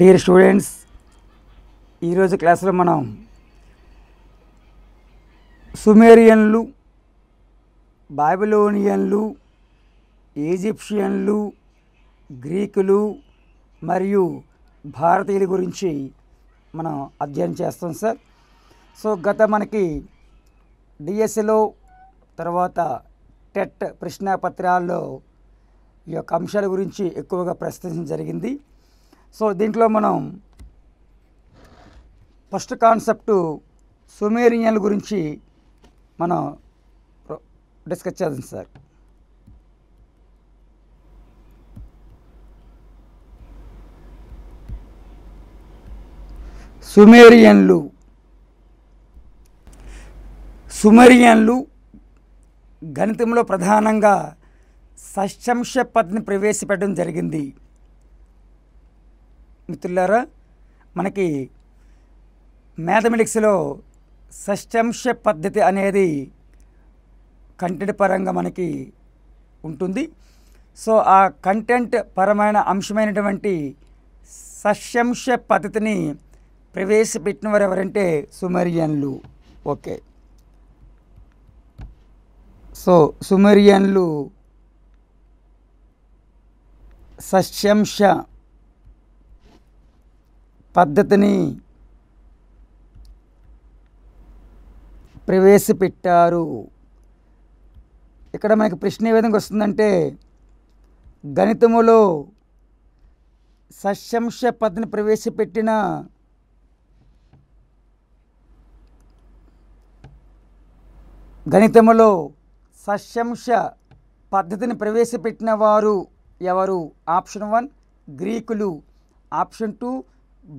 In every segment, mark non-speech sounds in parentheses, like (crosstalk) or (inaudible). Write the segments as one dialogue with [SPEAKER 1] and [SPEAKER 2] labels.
[SPEAKER 1] dear students ఈరోజు క్లాస్లో మనం సుమేరియన్లు బాబిలోనియన్లు ఈజిప్షియన్లు గ్రీకులు మరియు భారతీయుల గురించి మనం అధ్యయనం చేస్తాం సార్ సో గత మనకి డిఎస్సిలో తర్వాత టెట్ e ప్రశ్నాపత్రాల్లో ఈ యొక్క అంశాల గురించి ఎక్కువగా ప్రశ్నించడం జరిగింది సో దీంట్లో మనం ఫస్ట్ కాన్సెప్టు సుమేరియన్ల గురించి మనం డిస్కస్ చేద్దాం సార్ సుమేరియన్లు సుమేరియన్లు గణితంలో ప్రధానంగా సష్టంశ పద్ధతిని ప్రవేశపెట్టడం జరిగింది మిత్రులారా మనకి మ్యాథమెటిక్స్లో షష్టాంశ పద్ధతి అనేది కంటెంట్ పరంగా మనకి ఉంటుంది సో ఆ కంటెంట్ పరమైన అంశమైనటువంటి సష్యంశ పద్ధతిని ప్రవేశపెట్టిన వారు ఎవరంటే సుమరియన్లు ఓకే సో సుమరియన్లు షష్టాంశ పద్ధతిని ప్రవేశపెట్టారు ఇక్కడ మనకి ప్రశ్న ఏ విధంగా వస్తుందంటే గణితములో సశంశ పద్ధతిని ప్రవేశపెట్టిన గణితములో సశంశ పద్ధతిని ప్రవేశపెట్టిన వారు ఎవరు ఆప్షన్ వన్ గ్రీకులు ఆప్షన్ టూ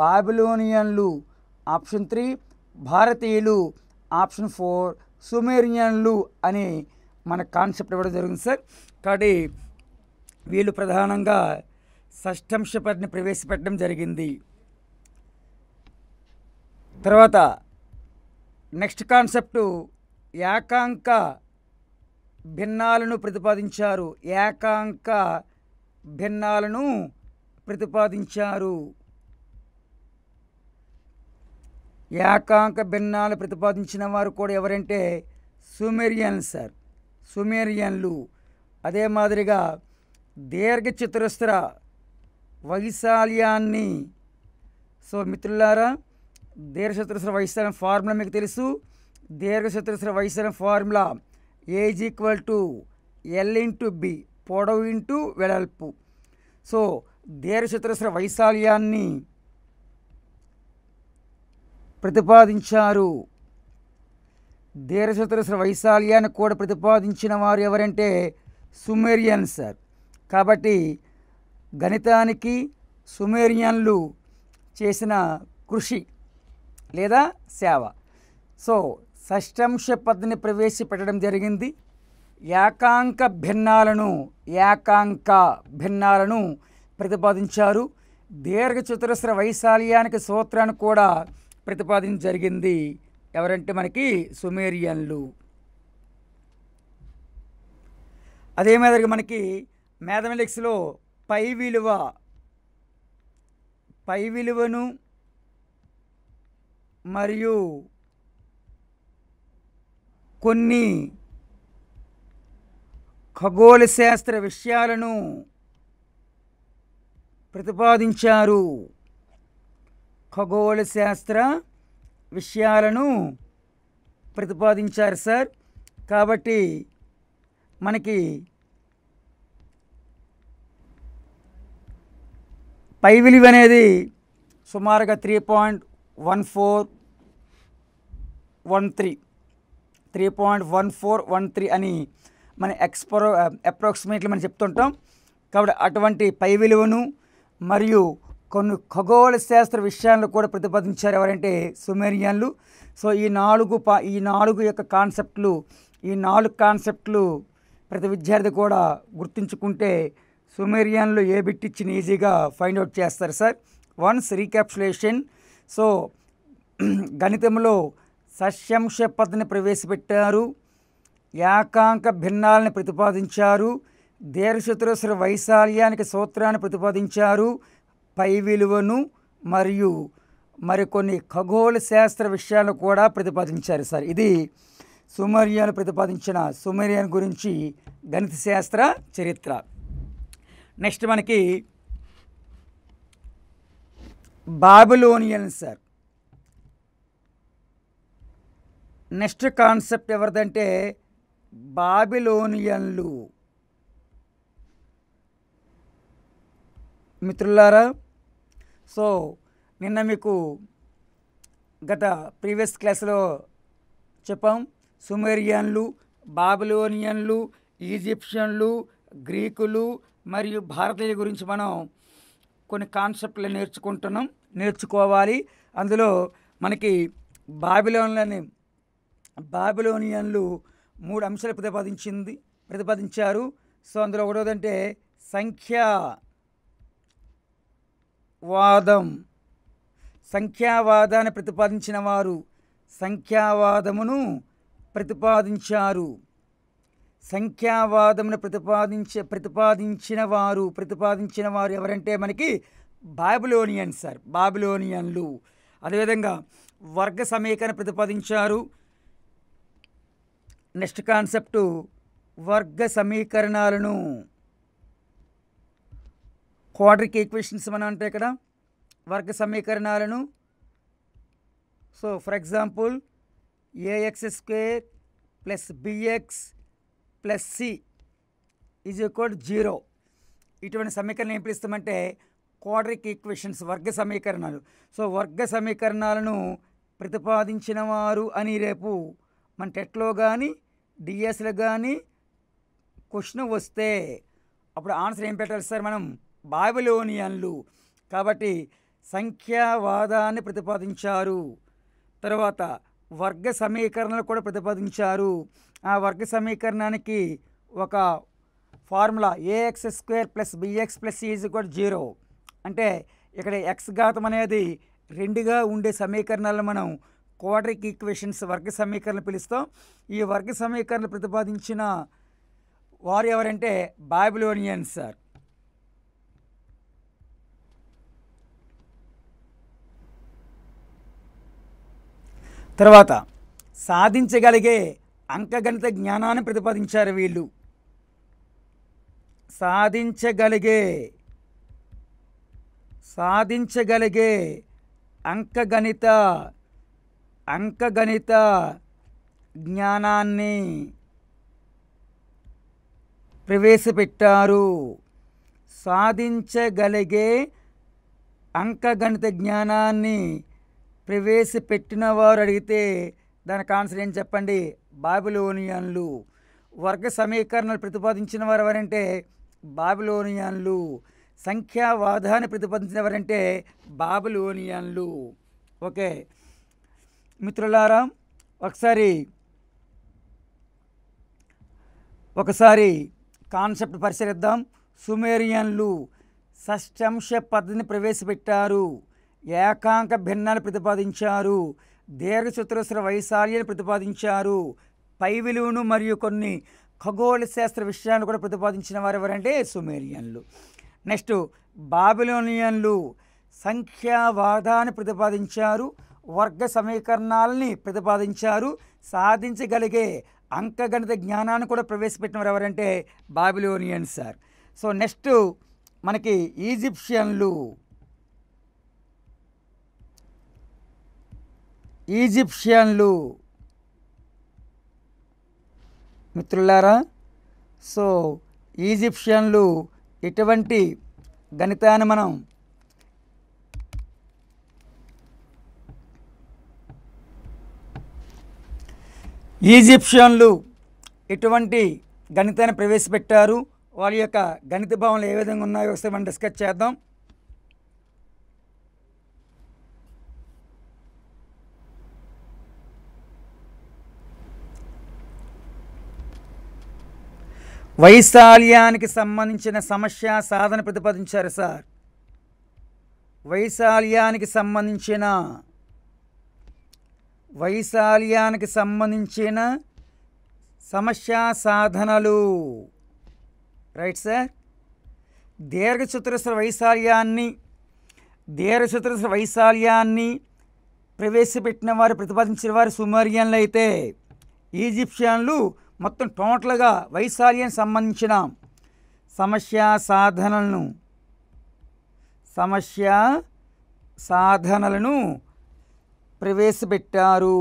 [SPEAKER 1] బాబిలోనియన్లు ఆప్షన్ త్రీ భారతీయులు ఆప్షన్ ఫోర్ సుమేరియన్లు అని మన కాన్సెప్ట్ ఇవ్వడం జరిగింది సార్ కాబట్టి వీళ్ళు ప్రధానంగా షష్టంశ పదిని ప్రవేశపెట్టడం జరిగింది తర్వాత నెక్స్ట్ కాన్సెప్టు ఏకాంక భిన్నాలను ప్రతిపాదించారు ఏకాంక భిన్నాలను ప్రతిపాదించారు ఏకాంక భిన్నాలు ప్రతిపాదించిన వారు కూడా ఎవరంటే సుమేరియన్ సార్ సుమేరియన్లు అదే మాదిరిగా దీర్ఘ చతురస్ర వైశాల్యాన్ని సో మిత్రులారా చతురస్ర వైశాల్యం ఫార్ములా మీకు తెలుసు దీర్ఘ చతురస్ర వైశాల్యం formula is equal to l into b పొడవు ఇంటూ వెడల్పు సో దీర్ఘ చతురస్ర వైశాల్యాన్ని ప్రతిపాదించారు చతురస్ర వైశాల్యాన్ని కూడా ప్రతిపాదించిన వారు ఎవరంటే సుమేరియన్ సార్ కాబట్టి గణితానికి సుమేరియన్లు చేసిన కృషి లేదా సేవ సో షష్టంశ పద్ధతిని ప్రవేశపెట్టడం జరిగింది ఏకాంక భిన్నాలను ఏకాంక భిన్నాలను ప్రతిపాదించారు దీర్ఘ చతురస్ర వైశాల్యానికి సూత్రాన్ని కూడా ప్రతిపాదించ జరిగింది ఎవరంటే మనకి సుమేరియన్లు అదే మాదిరిగా మనకి మ్యాథమెటిక్స్లో పై విలువ పై విలువను మరియు కొన్ని ఖగోళ శాస్త్ర విషయాలను ప్రతిపాదించారు ఖగోళ శాస్త్ర విషయాలను ప్రతిపాదించారు సార్ కాబట్టి మనకి పై విలువ అనేది సుమారుగా three point one four one three three point one four one three అని మన ఎక్స్ప్రో అప్రాక్సిమేట్లీ మనం చెప్తుంటాం కాబట్టి అటువంటి పై విలువను మరియు కొన్ని ఖగోళ శాస్త్ర విషయాలను కూడా ప్రతిపాదించారు ఎవరంటే సుమేరియన్లు సో ఈ నాలుగు పా ఈ నాలుగు యొక్క కాన్సెప్ట్లు ఈ నాలుగు కాన్సెప్ట్లు ప్రతి విద్యార్థి కూడా గుర్తుంచుకుంటే సుమేరియన్లు ఏ బిట్ ఇచ్చిన ఈజీగా ఫైండ్ అవుట్ చేస్తారు సార్ వన్స్ రీక్యాప్సులేషన్ సో గణితంలో సస్యంశ పద్ధతిని ప్రవేశపెట్టారు ఏకాంక భిన్నాలను ప్రతిపాదించారు దేర్శతురసుల వైశాల్యానికి సూత్రాన్ని ప్రతిపాదించారు పై విలువను మరియు మరికొన్ని ఖగోళ శాస్త్ర విషయాలను కూడా ప్రతిపాదించారు సార్ ఇది సుమరియాను ప్రతిపాదించిన సుమరియన్ గురించి గణిత శాస్త్ర చరిత్ర నెక్స్ట్ మనకి బాబులోనియన్ సార్ నెక్స్ట్ కాన్సెప్ట్ ఎవరిదంటే బాబిలోనియన్లు మిత్రులారా సో నిన్న మీకు గత ప్రీవియస్ క్లాస్లో చెప్పాం సుమేరియన్లు బాబిలోనియన్లు ఈజిప్షియన్లు గ్రీకులు మరియు భారతీయుల గురించి మనం కొన్ని కాన్సెప్ట్లు నేర్చుకుంటున్నాం నేర్చుకోవాలి అందులో మనకి బాబిలోన్లని బాబిలోనియన్లు మూడు అంశాలు ప్రతిపాదించింది ప్రతిపాదించారు సో అందులో ఒకటోదంటే సంఖ్య వాదం సంఖ్యావాదాన్ని ప్రతిపాదించిన వారు సంఖ్యావాదమును ప్రతిపాదించారు సంఖ్యావాదమును ప్రతిపాదించ ప్రతిపాదించిన వారు ప్రతిపాదించిన వారు ఎవరంటే మనకి బాబిలోనియన్ సార్ బాబిలోనియన్లు అదేవిధంగా వర్గ సమీకరణ ప్రతిపాదించారు నెక్స్ట్ కాన్సెప్టు వర్గ సమీకరణాలను క్వాడ్రిక్ ఈక్వేషన్స్ మనం అంటే ఇక్కడ వర్గ సమీకరణాలను so for example a x square plus b x plus c is equal zero ఇటువంటి సమీకరణం ఏం పిలుస్తామంటే క్వాడ్రిక్ ఈక్వేషన్స్ వర్గ సమీకరణాలు సో వర్గ సమీకరణాలను ప్రతిపాదించిన వారు అని రేపు మన టెట్లో కానీ డిఎస్లో కానీ క్వశ్చన్ వస్తే అప్పుడు ఆన్సర్ ఏం పెట్టాలి సార్ మనం బాబిలోనియన్లు కాబట్టి సంఖ్యావాదాన్ని ప్రతిపాదించారు తర్వాత వర్గ సమీకరణలు కూడా ప్రతిపాదించారు ఆ వర్గ సమీకరణానికి ఒక formula a x square plus b x plus is కూడా జీరో అంటే ఇక్కడ ఎక్స్ ఘాతం అనేది రెండుగా ఉండే సమీకరణాలను మనం క్వాడ్రిక్ ఈక్వేషన్స్ వర్గ సమీకరణ పిలుస్తాం ఈ వర్గ సమీకరణలు ప్రతిపాదించిన వారు ఎవరంటే బాబిలోనియన్స్ సార్ తర్వాత సాధించగలిగే అంకగణిత జ్ఞానాన్ని ప్రతిపాదించారు వీళ్ళు సాధించగలిగే సాధించగలిగే అంకగణిత అంకగణిత జ్ఞానాన్ని ప్రవేశపెట్టారు సాధించగలిగే అంకగణిత జ్ఞానాన్ని ప్రవేశపెట్టిన వారు అడిగితే దానికి ఆన్సర్ ఏం చెప్పండి బాబిలోనియన్లు వర్గ సమీకరణలు ప్రతిపాదించిన వారు ఎవరంటే బాబిలోనియన్లు సంఖ్యావాదాన్ని ప్రతిపాదించిన వారంటే బాబిలోనియన్లు ఓకే మిత్రులారా ఒకసారి ఒకసారి కాన్సెప్ట్ పరిశీలిద్దాం సుమేరియన్లు షష్ఠంశ పద్ధతిని ప్రవేశపెట్టారు ఏకాంక భిన్నాన్ని ప్రతిపాదించారు దీర్ఘచతురస్ర వైశాల్యాన్ని ప్రతిపాదించారు పై విలువను మరియు కొన్ని ఖగోళ శాస్త్ర విషయాలు కూడా ప్రతిపాదించిన వారు ఎవరంటే సుమేరియన్లు నెక్స్ట్ బాబిలోనియన్లు సంఖ్యావాదాన్ని ప్రతిపాదించారు వర్గ సమీకరణాలని ప్రతిపాదించారు సాధించగలిగే అంకగణిత జ్ఞానాన్ని కూడా ప్రవేశపెట్టినవారు ఎవరంటే బాబిలోనియన్ సార్ సో నెక్స్ట్ మనకి ఈజిప్షియన్లు ఈజిప్షియన్లు మిత్రులారా సో ఈజిప్షియన్లు ఇటువంటి గణితాన్ని మనం ఈజిప్షియన్లు ఇటువంటి గణితాన్ని ప్రవేశపెట్టారు వారి యొక్క గణిత భావనలు ఏ విధంగా ఉన్నాయో వస్తే మనం డిస్కస్ చేద్దాం వైశాల్యానికి సంబంధించిన సమస్య సాధన ప్రతిపాదించారు సార్ వైశాల్యానికి సంబంధించిన వైశాల్యానికి సంబంధించిన సమస్య సాధనలు రైట్ సార్ దీర్ఘచతురస్ర వైశాల్యాన్ని దీర్ఘచతురస్ర వైశాల్యాన్ని ప్రవేశపెట్టిన వారు ప్రతిపాదించిన వారు సుమరియన్లు అయితే ఈజిప్షియన్లు మొత్తం టోటల్గా వైశాల్యానికి సంబంధించిన సమస్య సాధనలను సమస్య సాధనలను ప్రవేశపెట్టారు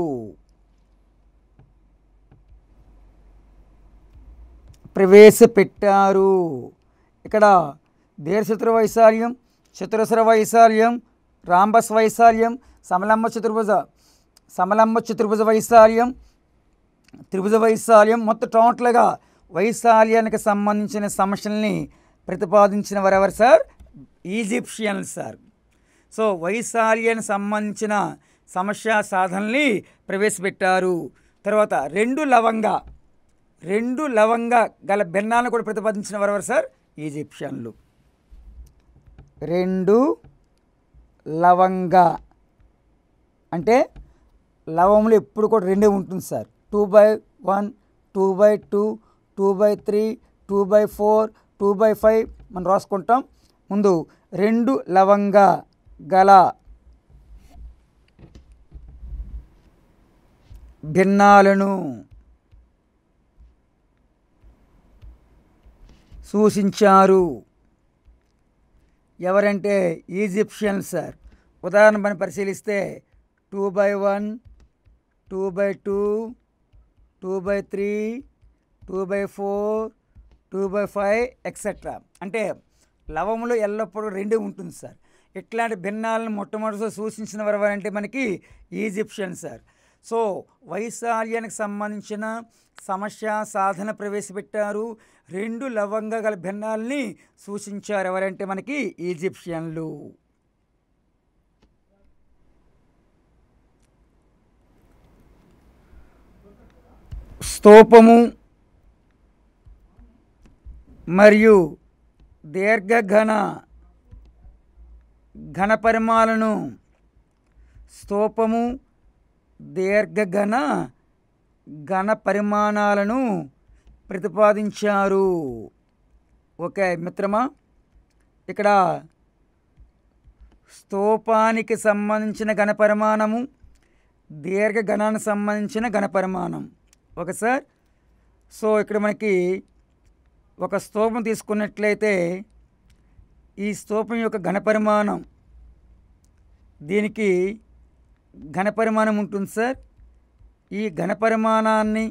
[SPEAKER 1] ప్రవేశపెట్టారు ఇక్కడ దీర్ఘచతుర వైశాల్యం చతురస్ర వైశాల్యం రాంబస్ వైశాల్యం సమలంబ చతుర్భుజ సమలంబ చతుర్భుజ వైశాల్యం త్రిభుజ వైశాల్యం మొత్తం టోటల్గా వైశాల్యానికి సంబంధించిన సమస్యల్ని ప్రతిపాదించిన వారెవరు సార్ ఈజిప్షియన్ సార్ సో వైశాల్యానికి సంబంధించిన సమస్య సాధనల్ని ప్రవేశపెట్టారు తర్వాత రెండు లవంగ రెండు లవంగ గల భిన్నాలను కూడా ప్రతిపాదించిన వారెవరు సార్ ఈజిప్షియన్లు రెండు లవంగ అంటే లవములు ఎప్పుడు కూడా రెండే ఉంటుంది sir two by one two by two two by three two by four two by five మనం రాసుకుంటాం ముందు రెండు లవంగ గల భిన్నాలను సూచించారు ఎవరంటే ఈజిప్షియన్ సార్ ఉదాహరణ పని పరిశీలిస్తే two by one two by two two by three two by four two by five etcetera అంటే లవములు ఎల్లప్పుడూ రెండు ఉంటుంది సార్ ఇట్లాంటి భిన్నాలను మొట్టమొదటిసారి సూచించిన ఎవరంటే మనకి ఈజిప్షియన్ సార్ సో వైశాల్యానికి సంబంధించిన సమస్య సాధన ప్రవేశపెట్టారు రెండు లవంగా గల భిన్నాలని సూచించారు ఎవరంటే మనకి ఈజిప్షియన్లు స్తూపము మరియు దీర్ఘఘన ఘన పరిమాలను స్తూపము దీర్ఘఘన ఘన పరిమాణాలను ప్రతిపాదించారు ఓకే మిత్రమా ఇక్కడ స్తూపానికి సంబంధించిన ఘన పరిమాణము ఘనానికి సంబంధించిన ఘన పరిమాణం ఓకే సార్ సో ఇక్కడ మనకి ఒక స్తూపం తీసుకున్నట్లయితే ఈ స్తూపం యొక్క ఘనపరిమాణం దీనికి ఘనపరిమాణం ఉంటుంది సార్ ఈ ఘనపరిమాణాన్ని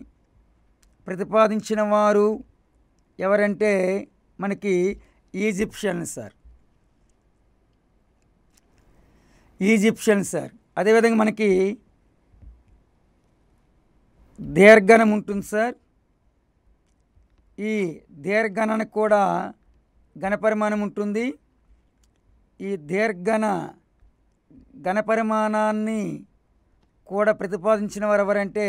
[SPEAKER 1] ప్రతిపాదించిన వారు ఎవరంటే మనకి ఈజిప్షియన్ సార్ ఈజిప్షియన్ సార్ అదేవిధంగా మనకి దీర్ఘనం ఉంటుంది సార్ ఈ దీర్ఘనకు కూడా ఘనపరిమాణం ఉంటుంది ఈ దీర్ఘన ఘనపరిమాణాన్ని కూడా ప్రతిపాదించిన వారు ఎవరంటే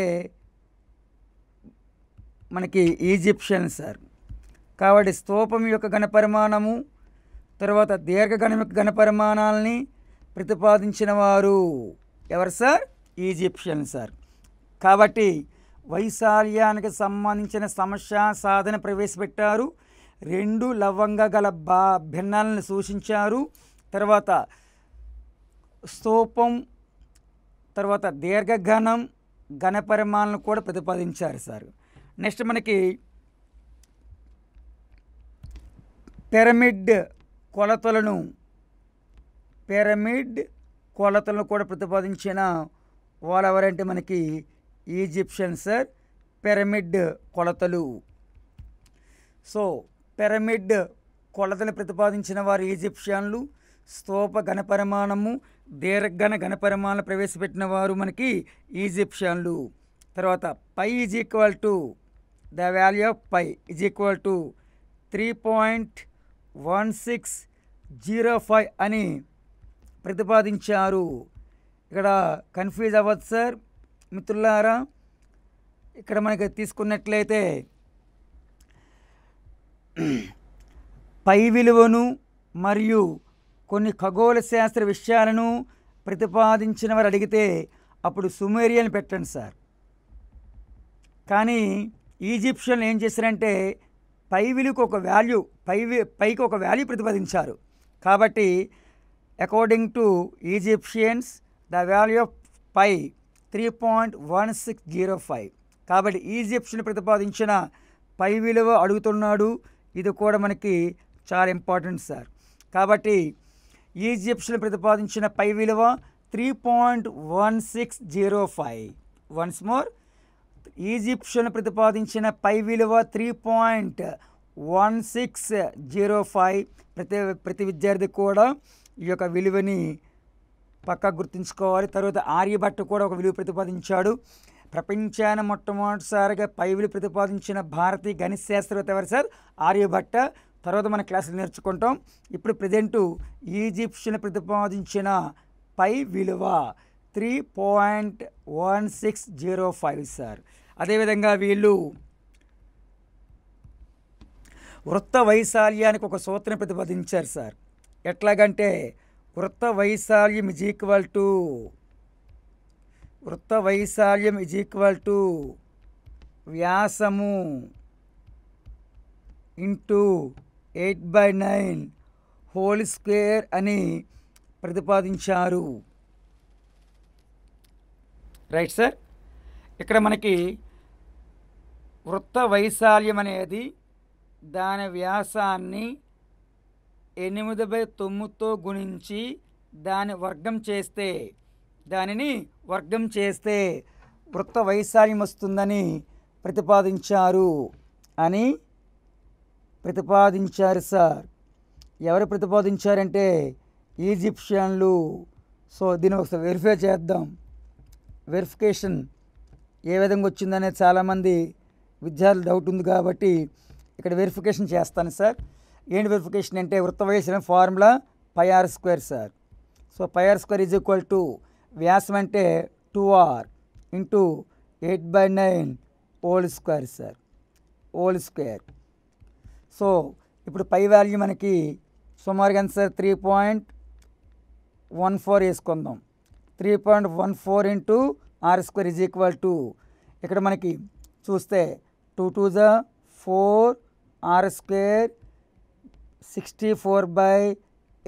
[SPEAKER 1] మనకి ఈజిప్షియన్ సార్ కాబట్టి స్తూపం యొక్క ఘనపరిమాణము తర్వాత దీర్ఘగణం యొక్క ఘనపరిమాణాలని ప్రతిపాదించిన వారు ఎవరు సార్ ఈజిప్షియన్ సార్ కాబట్టి వైశాల్యానికి సంబంధించిన సమస్య సాధన ప్రవేశపెట్టారు రెండు లవంగ గల బా భిన్నాలను సూచించారు తర్వాత స్తూపం తర్వాత దీర్ఘఘనం ఘన పరిమాణాలను కూడా ప్రతిపాదించారు సార్ నెక్స్ట్ మనకి పిరమిడ్ కొలతలను పిరమిడ్ కొలతలను కూడా ప్రతిపాదించిన వాళ్ళు ఎవరంటే మనకి ఈజిప్షియన్స్ పిరమిడ్ కొలతలు సో పిరమిడ్ కొలతలు ప్రతిపాదించిన వారు ఈజిప్షియన్లు స్తూప ఘనపరిమాణము దీర్ఘన ఘనపరిమాణాలు ప్రవేశపెట్టిన వారు మనకి ఈజిప్షియన్లు తర్వాత pi is equal to the value of pi is equal to three point one six zero five అని ప్రతిపాదించారు ఇక్కడ కన్ఫ్యూజ్ అవ్వదు సార్ మిత్రులారా ఇక్కడ మనకి తీసుకున్నట్లయితే పై విలువను మరియు కొన్ని ఖగోళ శాస్త్ర విషయాలను ప్రతిపాదించిన వారు అడిగితే అప్పుడు సుమేరియన్ పెట్టండి సార్ కానీ ఈజిప్షియన్లు ఏం చేశారంటే పై విలువకు ఒక వాల్యూ పై పైకి ఒక వాల్యూ ప్రతిపాదించారు కాబట్టి according to Egyptians the value of pi three point one six zero five కాబట్టి ఈజిప్షియన్ ప్రతిపాదించిన పై విలువ అడుగుతున్నాడు ఇది కూడా మనకి చాలా ఇంపార్టెంట్ సార్ కాబట్టి ఈజిప్షియన్ ప్రతిపాదించిన పై విలువ three point one six zero five once more Egyptian ప్రతిపాదించిన పై విలువ three point one six zero five ప్రతి ప్రతి విద్యార్థి కూడా ఈ యొక్క విలువని పక్క గుర్తుంచుకోవాలి తర్వాత ఆర్యభట్ట కూడా ఒక విలువ ప్రతిపాదించాడు ప్రపంచాన్ని మొట్టమొదటిసారిగా పై విలువ ప్రతిపాదించిన భారతీయ గణిత శాస్త్రవేత్త ఎవరు సార్ ఆర్యభట్ట తర్వాత మన క్లాసులు నేర్చుకుంటాం ఇప్పుడు ప్రజెంటు ఈజిప్షియన్ ప్రతిపాదించిన పై విలువ three point one six zero five sir అదేవిధంగా వీళ్ళు వృత్త వైశాల్యానికి ఒక సూత్రం ప్రతిపాదించారు సార్ ఎట్లాగంటే వృత్త వైశాల్యం ఇజ్ ఈక్వల్ టు వృత్త వైశాల్యం ఇజ్ ఈక్వల్ టు వ్యాసము into eight by nine whole square అని ప్రతిపాదించారు రైట్ సార్ ఇక్కడ మనకి వృత్త వైశాల్యం అనేది దాని వ్యాసాన్ని ఎనిమిది బై తొమ్మిదితో గుణించి దాని వర్గం చేస్తే దానిని వర్గం చేస్తే వృత్త వైశాల్యం వస్తుందని ప్రతిపాదించారు అని ప్రతిపాదించారు సార్ ఎవరు ప్రతిపాదించారంటే ఈజిప్షియన్లు సో దీన్ని ఒకసారి వెరిఫై చేద్దాం వెరిఫికేషన్ ఏ విధంగా వచ్చిందనే చాలామంది విద్యార్థులు డౌట్ ఉంది కాబట్టి ఇక్కడ వెరిఫికేషన్ చేస్తాను సార్ ఏంటి వెరిఫికేషన్ అంటే వృత్త వయసం formula pi r square sir so pi r square is equal to వ్యాసం అంటే two r into eight by nine whole square sir whole square so ఇప్పుడు పై వాల్యూ మనకి సుమారుగా ఎంత sir three point one four వేసుకుందాం three point one four into r square is equal to ఇక్కడ మనకి చూస్తే టూ టూ జా four r square sixty four by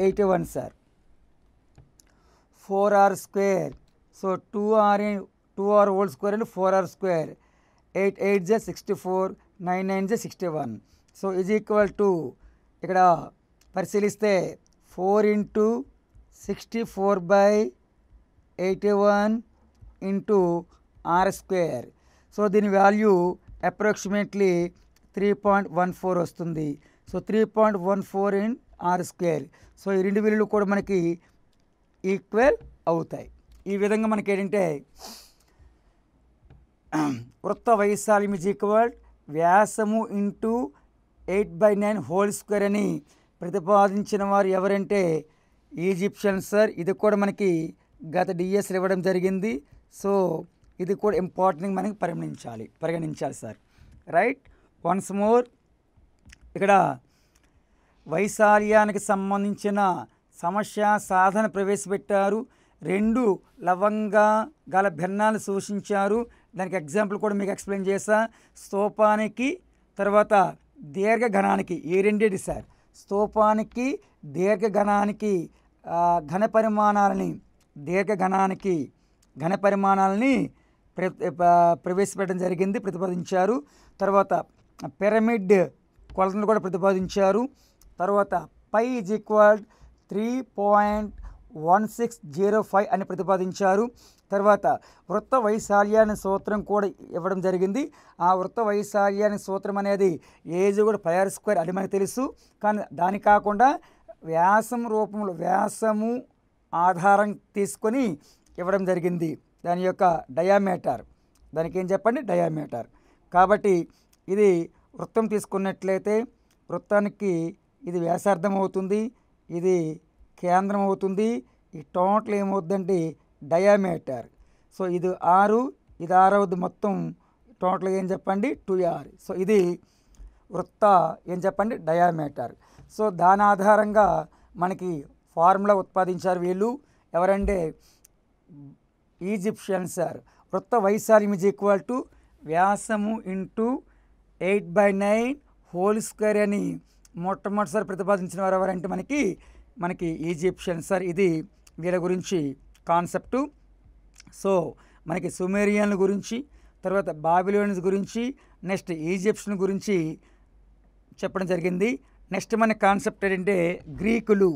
[SPEAKER 1] eighty one sir four r square so two r two r whole square and four r square eight eight జె sixty four nine nine జె sixty one so is equal to ఇక్కడ పరిశీలిస్తే four into sixty four by eighty one into r square so దీని value approximately three point one four వస్తుంది so three point one four in r square so ఈ రెండు విలువలు కూడా మనకి equal అవుతాయి ఈ విధంగా మనకి ఏంటంటే వృత్త వైశాల్యం ఇజ్ ఈక్వల్ వ్యాసము into eight by nine whole square అని ప్రతిపాదించిన వారు ఎవరంటే ఈజిప్షియన్ సార్ ఇది కూడా మనకి గత డిఎస్ ఇవ్వడం జరిగింది సో ఇది కూడా ఇంపార్టెంట్ మనకి పరిగణించాలి పరిగణించాలి సార్ రైట్ వన్స్ మోర్ ఇక్కడ వైశాల్యానికి సంబంధించిన సమస్య సాధన ప్రవేశపెట్టారు రెండు లవంగా గల భిన్నాలు సూచించారు దానికి ఎగ్జాంపుల్ కూడా మీకు ఎక్స్ప్లెయిన్ చేశా స్తూపానికి తర్వాత దీర్ఘఘనానికి ఏ రెండేటి సార్ స్తూపానికి దీర్ఘఘనానికి ఘన పరిమాణాలని దీర్ఘఘనానికి ఘన పరిమాణాలని ప్రవేశపెట్టడం జరిగింది ప్రతిపాదించారు తర్వాత పిరమిడ్ కొలతను కూడా ప్రతిపాదించారు తర్వాత pi is equal three point one six zero five అని ప్రతిపాదించారు తర్వాత వృత్త వైశాల్యాన్ని సూత్రం కూడా ఇవ్వడం జరిగింది ఆ వృత్త వైశాల్యాన్ని సూత్రం అనేది ఏజ్ కూడా పైఆర్ స్క్వేర్ అని మనకు తెలుసు కానీ దాని కాకుండా వ్యాసం రూపంలో వ్యాసము ఆధారం తీసుకొని ఇవ్వడం జరిగింది దాని యొక్క డయామీటర్ దానికి ఏం చెప్పండి డయామీటర్ కాబట్టి ఇది వృత్తం తీసుకున్నట్లయితే వృత్తానికి ఇది వ్యాసార్థం అవుతుంది ఇది కేంద్రం అవుతుంది ఈ టోటల్ ఏమవుతుందంటే డయామీటర్ సో ఇది ఆరు ఇది ఆరవది మొత్తం టోటల్ ఏం చెప్పండి టూ ఆర్ సో ఇది వృత్త ఏం చెప్పండి డయామీటర్ సో దాని ఆధారంగా మనకి ఫార్ములా ఉత్పాదించారు వీళ్ళు ఎవరంటే ఈజిప్షియన్ సార్ వృత్త వైశాల్యం ఇజ్ ఈక్వల్ టు వ్యాసము into eight by nine whole square అని మొట్టమొదటిసారి ప్రతిపాదించిన వారు ఎవరంటే మనకి మనకి ఈజిప్షియన్ సార్ ఇది వీళ్ళ గురించి కాన్సెప్టు సో మనకి సుమేరియన్ల గురించి తర్వాత బాబిలోన్స్ గురించి నెక్స్ట్ ఈజిప్షియన్ గురించి చెప్పడం జరిగింది నెక్స్ట్ మన కాన్సెప్ట్ ఏంటంటే గ్రీకులు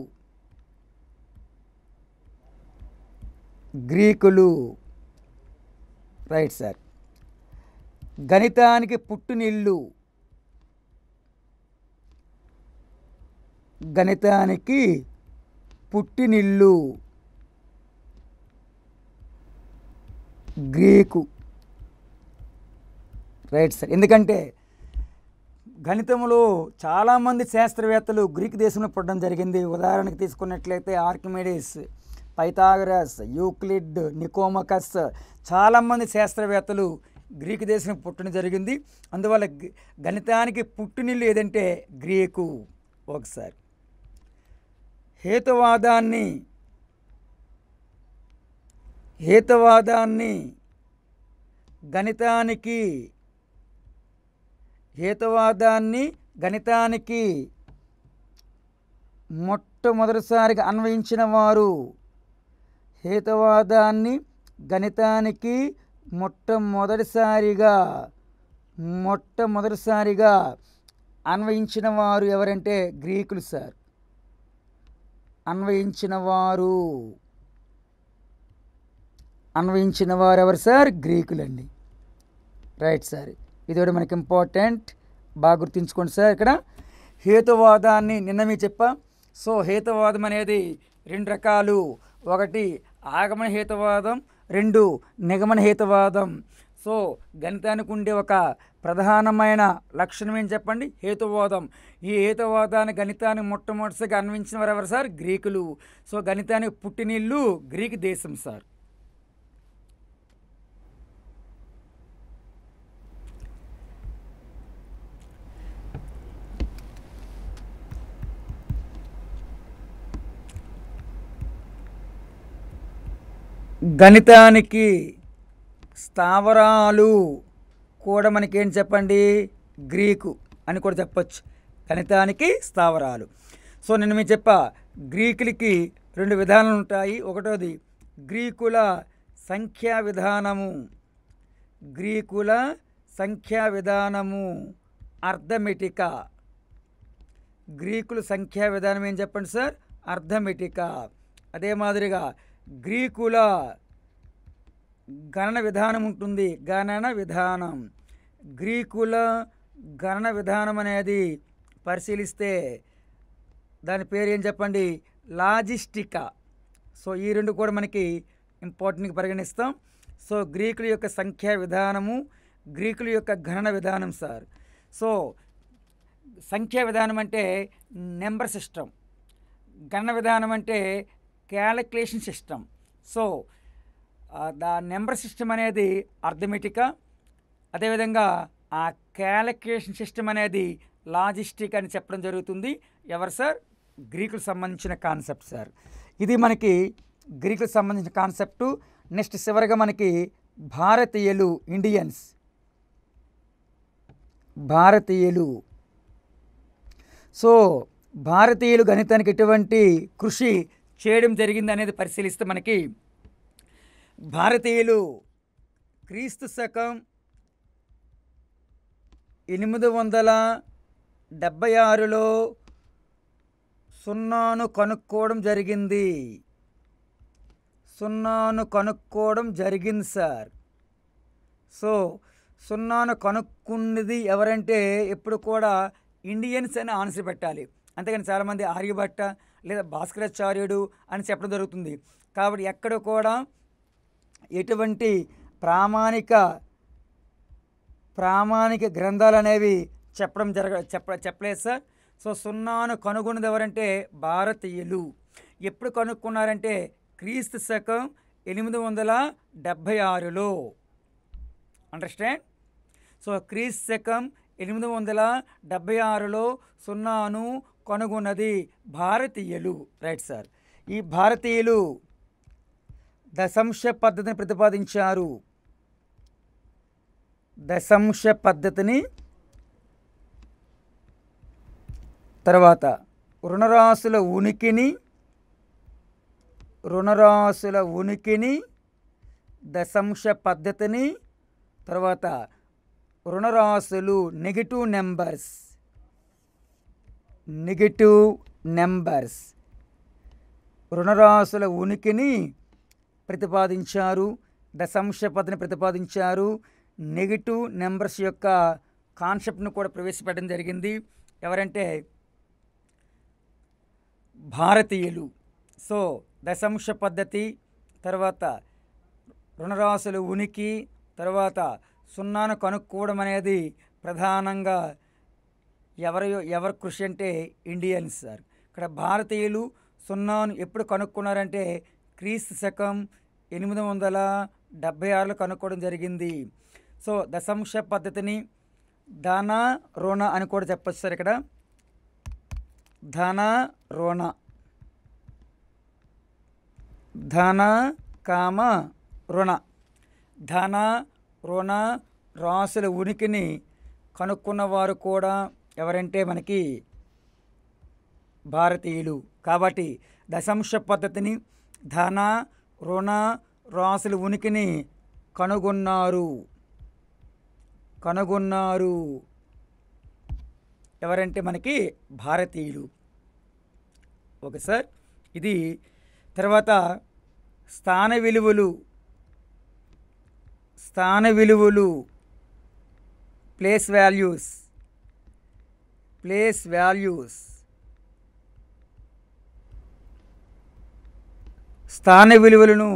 [SPEAKER 1] గ్రీకులు రైట్ సార్ గణితానికి పుట్టునిల్లు గణితానికి పుట్టినిల్లు గ్రీకు రైట్ సార్ ఎందుకంటే గణితంలో చాలామంది శాస్త్రవేత్తలు గ్రీక్ దేశంలో పుట్టడం జరిగింది ఉదాహరణకు తీసుకున్నట్లయితే ఆర్కిమెడిస్ పైథాగరస్ యూక్లిడ్ నికోమకస్ చాలామంది శాస్త్రవేత్తలు గ్రీకు దేశం పుట్టడం జరిగింది అందువల్ల గణితానికి పుట్టినిల్లు ఏదంటే గ్రీకు ఒకసారి హేతువాదాన్ని హేతువాదాన్ని గణితానికి హేతువాదాన్ని గణితానికి మొట్టమొదటిసారిగా అన్వయించిన వారు హేతువాదాన్ని గణితానికి మొట్టమొదటిసారిగా మొట్టమొదటిసారిగా అన్వయించిన వారు ఎవరంటే గ్రీకులు సార్ అన్వయించిన వారు అన్వయించిన వారు ఎవరు సార్ గ్రీకులండి రైట్ సార్ ఇది కూడా మనకి ఇంపార్టెంట్ బాగా గుర్తుంచుకోండి సార్ ఇక్కడ హేతువాదాన్ని నిన్న మీ చెప్పా సో హేతువాదం అనేది రెండు రకాలు ఒకటి ఆగమన హేతువాదం రెండు నిగమన హేతువాదం సో గణితానికి ఉండే ఒక ప్రధానమైన లక్షణం ఏం చెప్పండి హేతువాదం ఈ హేతువాదాన్ని గణితాన్ని మొట్టమొదటిసారిగా అన్వించిన వారు ఎవరు సార్ గ్రీకులు సో గణితానికి పుట్టినిల్లు గ్రీక్ దేశం సార్ గణితానికి స్థావరాలు కూడా మనకి ఏం చెప్పండి గ్రీకు అని కూడా చెప్పచ్చు గణితానికి స్థావరాలు సో నేను మీకు చెప్పా గ్రీకులకి రెండు విధానాలు ఉంటాయి ఒకటోది గ్రీకుల సంఖ్యా విధానము గ్రీకుల సంఖ్యా విధానము అర్థమెటిక గ్రీకుల సంఖ్యా విధానం ఏం చెప్పండి సార్ అర్థమెటిక అదే మాదిరిగా గ్రీకుల గణన విధానం ఉంటుంది గణన విధానం గ్రీకుల గణన విధానం అనేది పరిశీలిస్తే దాని పేరు ఏం చెప్పండి లాజిస్టికా సో ఈ రెండు కూడా మనకి ఇంపార్టెంట్గా పరిగణిస్తాం సో గ్రీకుల యొక్క సంఖ్యా విధానము గ్రీకుల యొక్క గణన విధానం సార్ సో సంఖ్యా విధానం అంటే నెంబర్ సిస్టమ్ గణన విధానం అంటే calculation system so the number system అనేది అర్థమెటికా అదేవిధంగా ఆ క్యాలిక్యులేషన్ సిస్టమ్ అనేది లాజిస్టిక్ అని చెప్పడం జరుగుతుంది ఎవరు సార్ గ్రీకులకు సంబంధించిన కాన్సెప్ట్ సార్ ఇది మనకి గ్రీకులకు సంబంధించిన కాన్సెప్టు నెక్స్ట్ చివరిగా మనకి భారతీయులు ఇండియన్స్ భారతీయులు సో భారతీయులు గణితానికి ఎటువంటి కృషి చేయడం జరిగింది అనేది పరిశీలిస్తే మనకి భారతీయులు క్రీస్తు శకం ఎనిమిది వందల డెబ్భై ఆరులో సున్నాను కనుక్కోవడం జరిగింది సున్నాను కనుక్కోవడం జరిగింది సార్ సో సున్నాను కనుక్కున్నది ఎవరంటే ఎప్పుడు కూడా ఇండియన్స్ అని ఆన్సర్ పెట్టాలి అంతేగాని చాలామంది ఆర్యభట్ట లేదా భాస్కరాచార్యుడు అని చెప్పడం జరుగుతుంది కాబట్టి ఎక్కడ కూడా ఎటువంటి ప్రామాణిక ప్రామాణిక గ్రంథాలు అనేవి చెప్పడం జరగ చెప్ప చెప్పలేదు సార్ సో సున్నాను కనుగొన్నది ఎవరంటే భారతీయులు ఎప్పుడు కనుక్కున్నారంటే క్రీస్తు శకం ఎనిమిది వందల డెబ్భై ఆరులో అండర్స్టాండ్ సో క్రీస్తు శకం ఎనిమిది వందల డెబ్భై ఆరులో సున్నాను కనుగొన్నది భారతీయులు రైట్ సార్ ఈ భారతీయులు దశాంశ పద్ధతిని ప్రతిపాదించారు దశంశ పద్ధతిని తర్వాత రుణరాశుల ఉనికిని రుణరాశుల ఉనికిని దశంశ పద్ధతిని తర్వాత రుణరాశులు నెగిటివ్ నెంబర్స్ నెగిటివ్ నెంబర్స్ రుణరాశుల ఉనికిని ప్రతిపాదించారు దశంశ పద్ధతిని ప్రతిపాదించారు నెగిటివ్ నెంబర్స్ యొక్క కాన్సెప్ట్ను కూడా ప్రవేశపెట్టడం జరిగింది ఎవరంటే
[SPEAKER 2] భారతీయులు
[SPEAKER 1] సో దశంశ పద్ధతి తర్వాత రుణరాశులు ఉనికి తర్వాత సున్నాను కనుక్కోవడం అనేది ప్రధానంగా ఎవరు ఎవరి కృషి అంటే ఇండియన్స్ సార్ ఇక్కడ భారతీయులు సున్నాను ఎప్పుడు కనుక్కున్నారంటే క్రీస్తు శకం ఎనిమిది వందల డెబ్భై ఆరులో కనుక్కోవడం జరిగింది సో దశాంశ పద్ధతిని ధన రుణ అని కూడా చెప్పచ్చు సార్ ఇక్కడ ధన రుణ ధన కామ రుణ ధన రుణ రాసుల ఉనికిని కనుక్కున్నవారు కూడా ఎవరంటే మనకి భారతీయులు కాబట్టి దశాంశ పద్ధతిని ధన రుణ రాసుల ఉనికిని కనుగొన్నారు కనుగొన్నారు ఎవరంటే మనకి భారతీయులు ఓకే సార్ ఇది తర్వాత స్థాన విలువలు స్థాన విలువలు ప్లేస్ వాల్యూస్ ప్లేస్ వాల్యూస్ స్థాన విలువలను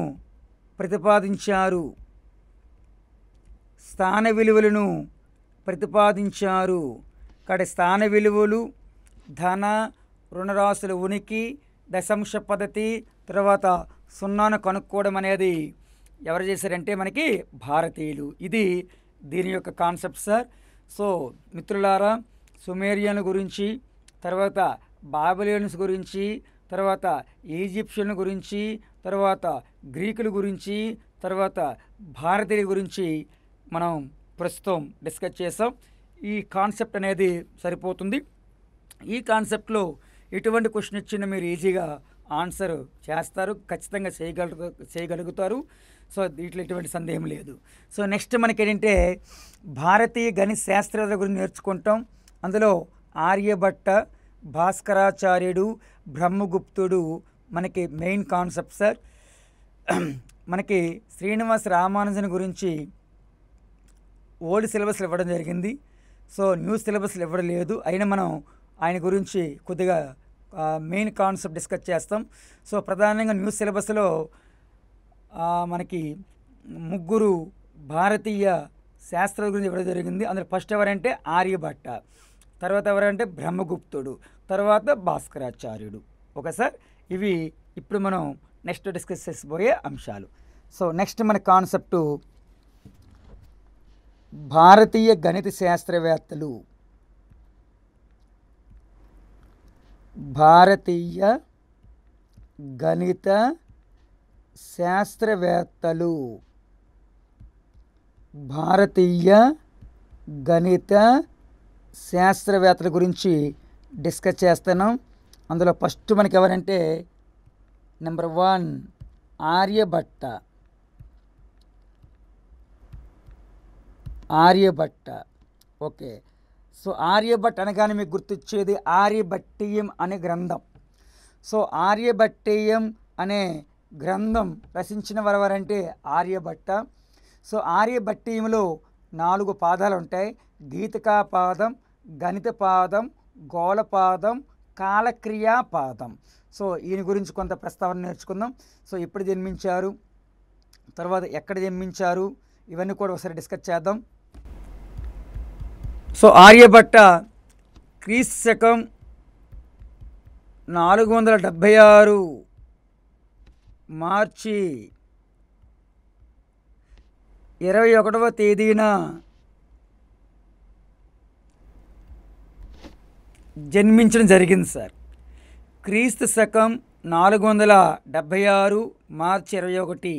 [SPEAKER 1] ప్రతిపాదించారు స్థాన విలువలను ప్రతిపాదించారు ఇక్కడ స్థాన విలువలు ధన రుణరాశుల ఉనికి దశాంశ పద్ధతి తర్వాత సున్నాను కనుక్కోవడం అనేది ఎవరు చేశారంటే మనకి భారతీయులు ఇది దీని యొక్క కాన్సెప్ట్ సార్ సో మిత్రులారా సుమేరియన్ గురించి తర్వాత బాబిలియన్స్ గురించి తర్వాత ఈజిప్షియన్ల గురించి తర్వాత గ్రీకుల గురించి తర్వాత భారతీయుల గురించి మనం ప్రస్తుతం డిస్కస్ చేసాం ఈ కాన్సెప్ట్ అనేది సరిపోతుంది ఈ కాన్సెప్ట్లో ఎటువంటి క్వశ్చన్ ఇచ్చిన మీరు ఈజీగా ఆన్సర్ చేస్తారు ఖచ్చితంగా చేయగల చేయగలుగుతారు సో దీంట్లో ఎటువంటి సందేహం లేదు సో నెక్స్ట్ మనకి ఏంటంటే భారతీయ గణిత శాస్త్రాల గురించి నేర్చుకుంటాం అందులో ఆర్యభట్ట భాస్కరాచార్యుడు బ్రహ్మగుప్తుడు మనకి మెయిన్ కాన్సెప్ట్ సార్ (clears throat) మనకి శ్రీనివాస్ రామానుజన్ గురించి ఓల్డ్ సిలబస్లు ఇవ్వడం జరిగింది సో న్యూ సిలబస్లు ఇవ్వడం లేదు అయినా మనం ఆయన గురించి కొద్దిగా మెయిన్ కాన్సెప్ట్ డిస్కస్ చేస్తాం సో ప్రధానంగా న్యూస్ సిలబస్లో మనకి ముగ్గురు భారతీయ శాస్త్రాల గురించి ఇవ్వడం జరిగింది అందులో ఫస్ట్ ఎవరంటే ఆర్యభట్ట తర్వాత ఎవరంటే బ్రహ్మగుప్తుడు తర్వాత భాస్కరాచార్యుడు ఓకే సార్ ఇవి ఇప్పుడు మనం నెక్స్ట్ డిస్కస్ చేసిపోయే అంశాలు సో నెక్స్ట్ మన కాన్సెప్టు భారతీయ గణిత శాస్త్రవేత్తలు భారతీయ గణిత శాస్త్రవేత్తలు భారతీయ గణిత శాస్త్రవేత్తల గురించి డిస్కస్ చేస్తాను అందులో ఫస్ట్ మనకి ఎవరంటే number one Aryabhata Aryabhata okay so Aryabhata అనగానే మీకు గుర్తొచ్చేది ఆర్యభట్టీయం అనే గ్రంథం సో ఆర్యభట్టీయం అనే గ్రంథం రచించిన వారెవరంటే ఆర్యభట్ట సో ఆర్యభట్టీయంలో నాలుగు పాదాలు ఉంటాయి గీతికా పాదం గణిత పాదం గోళపాదం కాలక్రియా పాదం సో ఈయన గురించి కొంత ప్రస్తావన నేర్చుకుందాం సో ఎప్పుడు జన్మించారు తర్వాత ఎక్కడ జన్మించారు ఇవన్నీ కూడా ఒకసారి డిస్కస్ చేద్దాం సో ఆర్యభట్ట క్రీస్తు శకం నాలుగు వందల డెబ్భై ఆరు మార్చి ఇరవై ఒకటవ తేదీన జన్మించడం జరిగింది సార్ క్రీస్తు శకం నాలుగు వందల డెబ్భై ఆరు మార్చి ఇరవై ఒకటి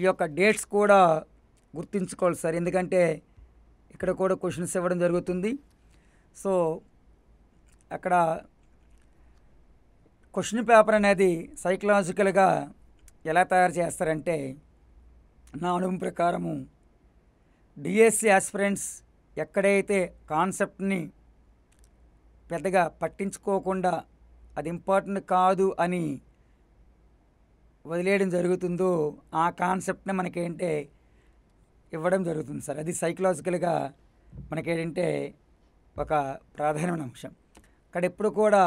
[SPEAKER 1] ఈ యొక్క డేట్స్ కూడా గుర్తుంచుకోవాలి సార్ ఎందుకంటే ఇక్కడ కూడా క్వశ్చన్స్ ఇవ్వడం జరుగుతుంది సో అక్కడ క్వశ్చన్ పేపర్ అనేది సైకలాజికల్గా ఎలా తయారు చేస్తారంటే నా అనుభవం ప్రకారము డిఎస్సి ఆస్పిరెంట్స్ ఎక్కడైతే కాన్సెప్ట్ని పెద్దగా పట్టించుకోకుండా అది ఇంపార్టెంట్ కాదు అని వదిలేయడం జరుగుతుందో ఆ కాన్సెప్ట్ని మనకేంటే ఇవ్వడం జరుగుతుంది సార్ అది సైకలాజికల్గా మనకేంటంటే ఒక ప్రాధాన్యమైన అంశం అక్కడ ఎప్పుడు కూడా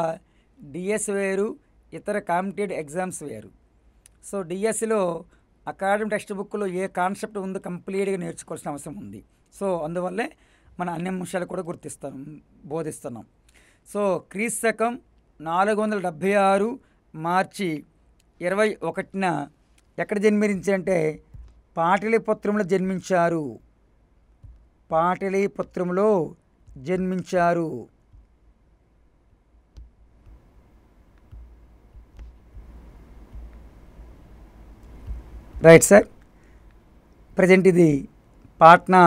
[SPEAKER 1] డిఎస్ వేరు ఇతర కాంపిటేటివ్ ఎగ్జామ్స్ వేరు సో డిఎస్సిలో అకాడమిక్ టెక్స్ట్ బుక్లో ఏ కాన్సెప్ట్ ఉందో కంప్లీట్గా నేర్చుకోవాల్సిన అవసరం ఉంది సో అందువల్లే మన అన్ని అంశాలు కూడా గుర్తిస్తాం బోధిస్తున్నాం సో క్రీస్ శకం నాలుగు వందల డెబ్భై ఆరు మార్చి ఇరవై ఒకటిన ఎక్కడ జన్మించి అంటే పాటలిపుత్రంలో జన్మించారు పాటలీపుత్రంలో జన్మించారు రైట్ సార్ ప్రజెంట్ ఇది పాట్నా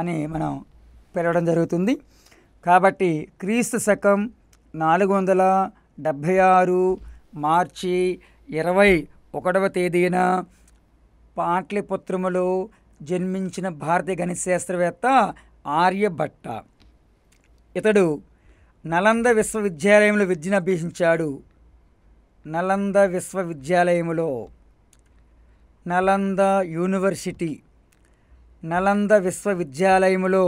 [SPEAKER 1] అని మనం పిలవడం జరుగుతుంది కాబట్టి క్రీస్తు శకం నాలుగు వందల డెబ్భై ఆరు మార్చి ఇరవై ఒకటవ తేదీన పాట్లిపుత్రములో జన్మించిన భారతీయ గణిత శాస్త్రవేత్త ఆర్యభట్ట ఇతడు నలంద విశ్వవిద్యాలయంలో విద్యను అభ్యసించాడు నలంద విశ్వవిద్యాలయములో నలంద యూనివర్సిటీ నలంద విశ్వవిద్యాలయములో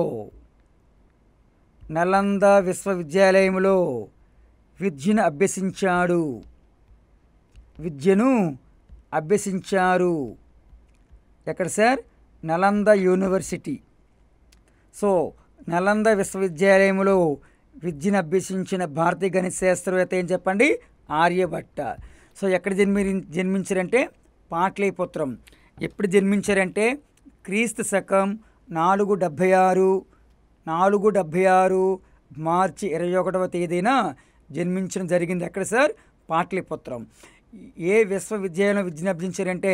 [SPEAKER 1] నలంద విశ్వవిద్యాలయములో విద్యను అభ్యసించాడు విద్యను అభ్యసించారు ఎక్కడ sir Nalanda university so Nalanda విశ్వవిద్యాలయంలో విద్యను అభ్యసించిన భారతీయ గణిత శాస్త్రవేత్త ఏం చెప్పండి ఆర్యభట్ట సో ఎక్కడ జన్మి జన్మించారంటే పాట్లీపుత్రం ఎప్పుడు జన్మించారంటే క్రీస్తు శకం నాలుగు డెబ్భై ఆరు నాలుగు డెబ్భై ఆరు మార్చి ఇరవై ఒకటవ తేదీన జన్మించడం జరిగింది ఎక్కడ సార్ పాట్లీపుత్రం ఏ విశ్వవిద్యాలయం విజ్ఞాపించారంటే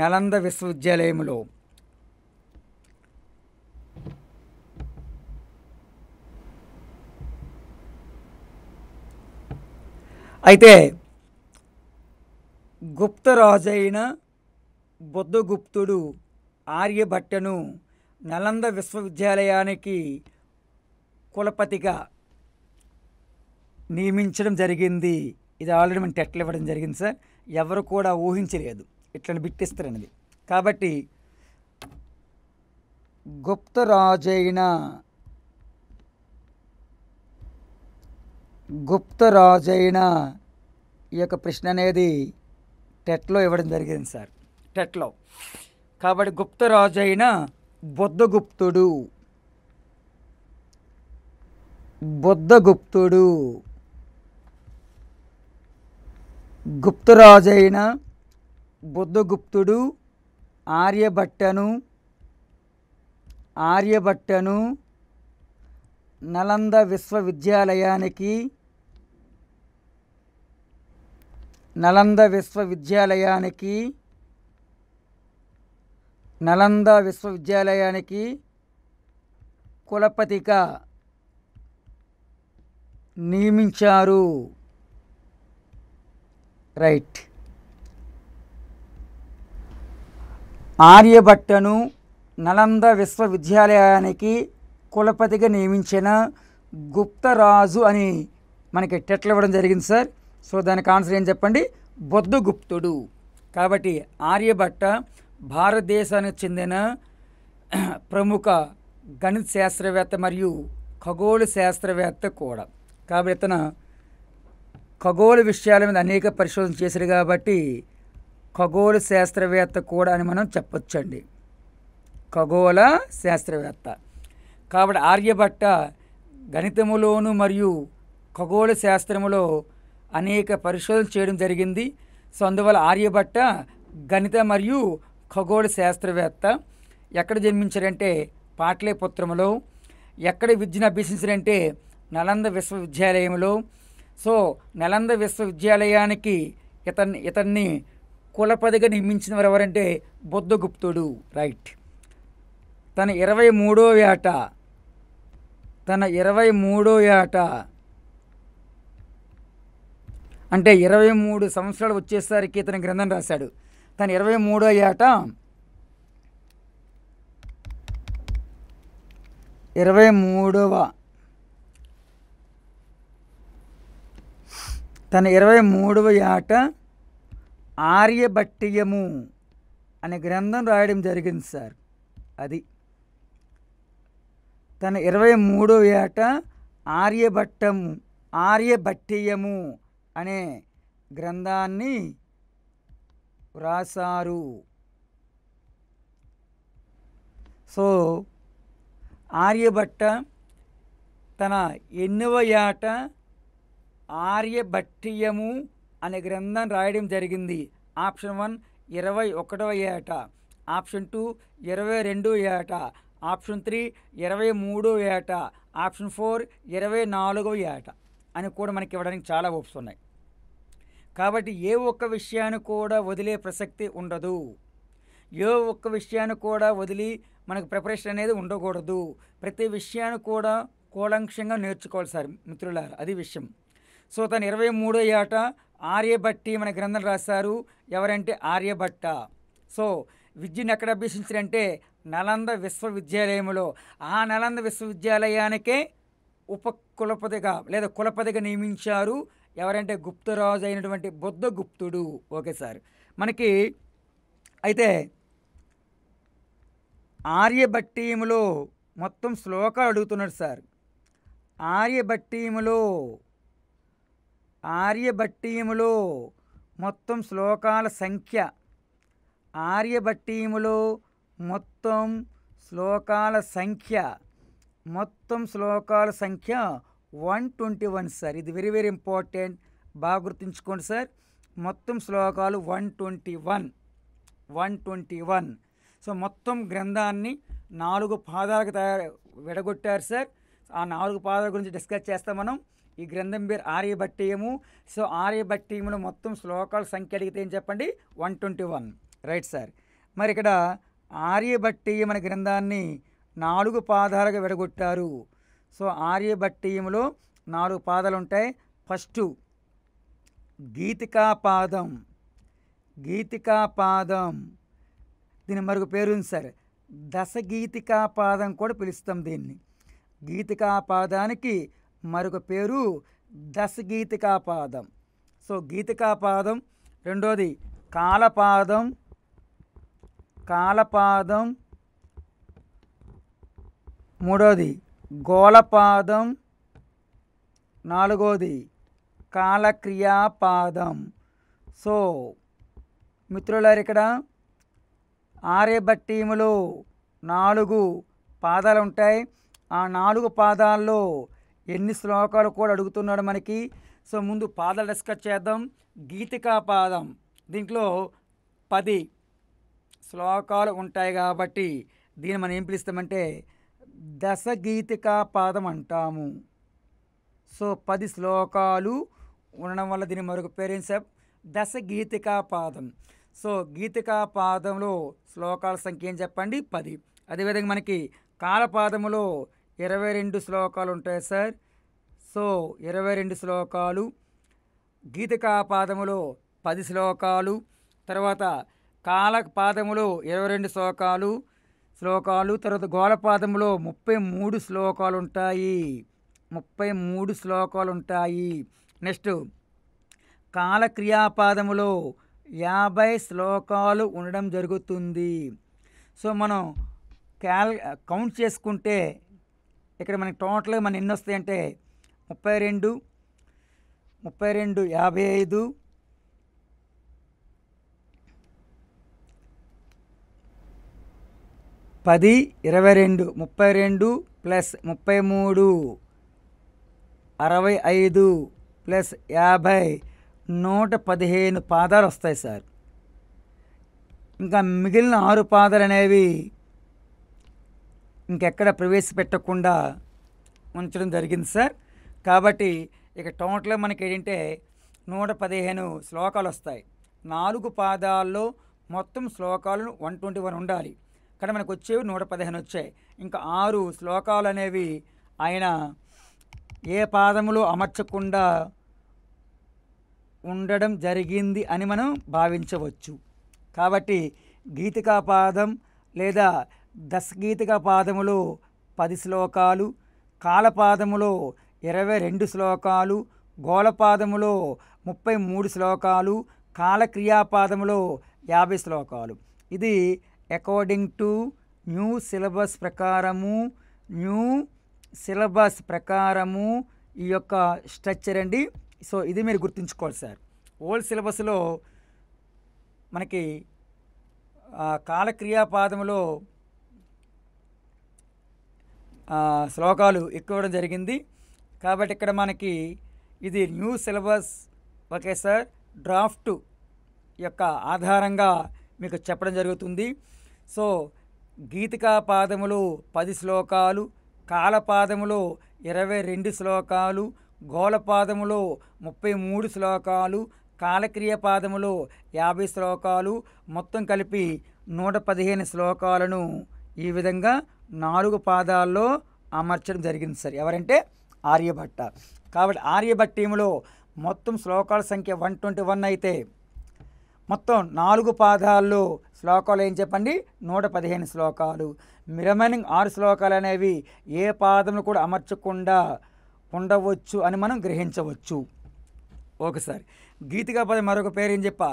[SPEAKER 1] నలంద విశ్వవిద్యాలయంలో అయితే గుప్తరాజైన బుద్ధగుప్తుడు ఆర్యభట్టను నలంద విశ్వవిద్యాలయానికి కులపతిగా నియమించడం జరిగింది ఇది ఆల్రెడీ మేము టెట్లు ఇవ్వడం జరిగింది సార్ ఎవరు కూడా ఊహించలేదు ఇట్లని బిట్టిస్తారనేది కాబట్టి గుప్త గుప్త గుప్తరాజైన ఈ యొక్క ప్రశ్న అనేది టెట్లో ఇవ్వడం జరిగింది సార్ టెట్లో కాబట్టి రాజైన బుద్ధగుప్తుడు బుద్ధగుప్తుడు గుప్తరాజైన బుద్ధగుప్తుడు ఆర్యభట్టను ఆర్యభట్టను నలంద విశ్వవిద్యాలయానికి నలంద విశ్వవిద్యాలయానికి నలంద విశ్వవిద్యాలయానికి కులపతిగా నియమించారు రైట్ ఆర్యభట్టను నలంద విశ్వవిద్యాలయానికి కులపతిగా నియమించిన గుప్తరాజు అని మనకి టెట్లు ఇవ్వడం జరిగింది సార్ సో దానికి ఆన్సర్ ఏం చెప్పండి బొద్దుగుప్తుడు కాబట్టి ఆర్యభట్ట భారతదేశానికి చెందిన ప్రముఖ గణిత శాస్త్రవేత్త మరియు ఖగోళ శాస్త్రవేత్త కూడా కాబట్టి ఇతను ఖగోళ విషయాల మీద అనేక పరిశోధన చేశారు కాబట్టి ఖగోళ శాస్త్రవేత్త కూడా అని మనం చెప్పొచ్చండి ఖగోళ శాస్త్రవేత్త కాబట్టి ఆర్యభట్ట గణితములోను మరియు ఖగోళ శాస్త్రములో అనేక పరిశోధన చేయడం జరిగింది సో అందువల్ల ఆర్యభట్ట గణిత మరియు ఖగోళ శాస్త్రవేత్త ఎక్కడ జన్మించారంటే పాట్లేపుత్రంలో ఎక్కడ విద్యను అభ్యసించారంటే నలంద విశ్వవిద్యాలయంలో సో నలంద విశ్వవిద్యాలయానికి ఇతన్ని ఇతన్ని కులపదిగా నియమించిన వారు ఎవరంటే బుద్ధగుప్తుడు రైట్ తన ఇరవై మూడో ఏట తన ఇరవై మూడో ఏట అంటే ఇరవై మూడు సంవత్సరాలు వచ్చేసరికి ఇతని గ్రంథం రాశాడు తన ఇరవై మూడో ఏట ఇరవై మూడవ తన ఇరవై మూడవ ఏట ఆర్యభట్టియము అనే గ్రంథం రాయడం జరిగింది సార్ అది తన ఇరవై మూడవ ఏట ఆర్యభట్టము ఆర్యభట్టియము అనే గ్రంథాన్ని వ్రాసారు సో ఆర్యభట్ట తన ఎన్నవ ఏట ఆర్యభట్టియము అనే గ్రంథం రాయడం జరిగింది ఆప్షన్ వన్ ఇరవై ఒకటవ ఏట ఆప్షన్ టూ ఇరవై రెండు ఏట ఆప్షన్ త్రీ ఇరవై మూడో ఏట ఆప్షన్ ఫోర్ ఇరవై నాలుగో ఏట అని కూడా మనకి ఇవ్వడానికి చాలా ఓప్స్ ఉన్నాయి కాబట్టి ఏ ఒక్క విషయాన్ని కూడా వదిలే ప్రసక్తి ఉండదు ఏ ఒక్క విషయాన్ని కూడా వదిలి మనకు ప్రిపరేషన్ అనేది ఉండకూడదు ప్రతి విషయాన్ని కూడా కూలంక్షంగా నేర్చుకోవాలి సార్ మిత్రుల అది విషయం సో తను ఇరవై మూడో ఏట ఆర్యభట్టి మన గ్రంథం రాశారు ఎవరంటే ఆర్యభట్ట సో విద్యను ఎక్కడ అభ్యసించారంటే నలంద విశ్వవిద్యాలయంలో ఆ నలంద విశ్వవిద్యాలయానికే ఉప కులపతిగా లేదా కులపతిగా నియమించారు ఎవరంటే గుప్తరాజు అయినటువంటి బుద్ధ గుప్తుడు ఓకే సార్ మనకి అయితే ఆర్యభట్టీములో మొత్తం శ్లోకాలు అడుగుతున్నాడు సార్ ఆర్యభట్టీములో ఆర్యభట్టీయములో మొత్తం శ్లోకాల సంఖ్య ఆర్యభట్టీయములో మొత్తం శ్లోకాల సంఖ్య మొత్తం శ్లోకాల సంఖ్య వన్ ట్వంటీ వన్ సార్ ఇది వెరీ వెరీ ఇంపార్టెంట్ బాగా గుర్తుంచుకోండి సార్ మొత్తం శ్లోకాలు one twenty one one twenty one so మొత్తం గ్రంథాన్ని నాలుగు పాదాలకు తయారు విడగొట్టారు సార్ ఆ నాలుగు పాదాల గురించి డిస్కస్ చేస్తాం మనం ఈ గ్రంథం పేరు ఆర్యభట్టీయము సో ఆర్యభట్టీయములు మొత్తం శ్లోకాల సంఖ్య అడిగితే ఏం చెప్పండి one twenty one right sir మరి ఇక్కడ ఆర్యభట్టీయం అనే గ్రంథాన్ని నాలుగు పాదాలుగా విడగొట్టారు సో ఆర్యభట్టీయంలో నాలుగు పాదాలు ఉంటాయి ఫస్ట్ గీతికాపాదం గీతికాపాదం దీని మరొక పేరుంది సార్ పాదం కూడా పిలుస్తాం దీన్ని గీతికాపాదానికి మరొక పేరు దశగీతికాపాదం సో గీతికాపాదం రెండోది కాలపాదం కాలపాదం మూడోది గోళపాదం నాలుగోది కాలక్రియాపాదం సో మిత్రులారు ఇక్కడ ఆర్యభట్టీములో నాలుగు పాదాలు ఉంటాయి ఆ నాలుగు పాదాల్లో ఎన్ని శ్లోకాలు కూడా అడుగుతున్నాడు మనకి సో ముందు పాదాలు డిస్కస్ చేద్దాం గీతికా పాదం దీంట్లో పది శ్లోకాలు ఉంటాయి కాబట్టి దీన్ని మనం ఏం పిలుస్తామంటే దశ గీతికా పాదం అంటాము సో పది శ్లోకాలు ఉండడం వల్ల దీని మరొక పేరెంట్స్ గీతికా పాదం సో గీతికా పాదంలో శ్లోకాల సంఖ్య ఏం చెప్పండి పది అదేవిధంగా మనకి కాలపాదములో ఇరవై రెండు శ్లోకాలు ఉంటాయి సార్ సో ఇరవై రెండు శ్లోకాలు గీతికా పది శ్లోకాలు తర్వాత కాలపాదములో ఇరవై రెండు శ్లోకాలు శ్లోకాలు తర్వాత గోళపాదములో ముప్పై మూడు శ్లోకాలు ఉంటాయి ముప్పై మూడు శ్లోకాలు ఉంటాయి నెక్స్ట్ కాలక్రియాపాదములో యాభై శ్లోకాలు ఉండడం జరుగుతుంది సో మనం క్యాల్ కౌంట్ చేసుకుంటే ఇక్కడ మనకి టోటల్గా మన ఎన్ని వస్తాయంటే ముప్పై రెండు ముప్పై రెండు యాభై ఐదు పది ఇరవై రెండు ముప్పై రెండు ప్లస్ ముప్పై మూడు అరవై ఐదు ప్లస్ యాభై నూట పదిహేను పాదాలు వస్తాయి సార్ ఇంకా మిగిలిన ఆరు పాదాలు అనేవి ఇంకెక్కడ ప్రవేశపెట్టకుండా ఉంచడం జరిగింది సార్ కాబట్టి ఇక టోటల్గా మనకి ఏంటంటే నూట పదిహేను శ్లోకాలు వస్తాయి నాలుగు పాదాల్లో మొత్తం శ్లోకాలను వన్ ట్వంటీ వన్ ఉండాలి కానీ మనకు వచ్చేవి నూట పదిహేను వచ్చాయి ఇంకా ఆరు శ్లోకాలు అనేవి ఆయన ఏ పాదములో అమర్చకుండా ఉండడం జరిగింది అని మనం భావించవచ్చు కాబట్టి గీతికా పాదం లేదా దశగీతిక పాదములో పది శ్లోకాలు కాలపాదములో ఇరవై రెండు శ్లోకాలు గోళపాదములో ముప్పై మూడు శ్లోకాలు కాలక్రియాపాదములో యాభై శ్లోకాలు ఇది అకార్డింగ్ టు న్యూ సిలబస్ ప్రకారము న్యూ సిలబస్ ప్రకారము ఈ యొక్క స్ట్రక్చర్ అండి సో ఇది మీరు గుర్తుంచుకోవాలి సార్ ఓల్డ్ సిలబస్లో మనకి కాలక్రియాపాదములో శ్లోకాలు ఎక్కువ జరిగింది కాబట్టి ఇక్కడ మనకి ఇది new syllabus okay sir draft యొక్క ఆధారంగా మీకు చెప్పడం జరుగుతుంది సో గీతికా పాదములు పది శ్లోకాలు కాలపాదములో ఇరవై రెండు శ్లోకాలు గోళపాదములో ముప్పై మూడు శ్లోకాలు కాలక్రియ యాభై శ్లోకాలు మొత్తం కలిపి నూట పదిహేను శ్లోకాలను ఈ విధంగా నాలుగు పాదాల్లో అమర్చడం జరిగింది సార్ ఎవరంటే ఆర్యభట్ట కాబట్టి ఆర్యభట్ టీంలో మొత్తం శ్లోకాల సంఖ్య వన్ ట్వంటీ వన్ అయితే మొత్తం నాలుగు పాదాల్లో శ్లోకాలు ఏం చెప్పండి నూట పదిహేను శ్లోకాలు మిరమైన ఆరు శ్లోకాలు అనేవి ఏ పాదములు కూడా అమర్చకుండా ఉండవచ్చు అని మనం గ్రహించవచ్చు ఒకసారి గీతికా పదం మరొక పేరు ఏం చెప్ప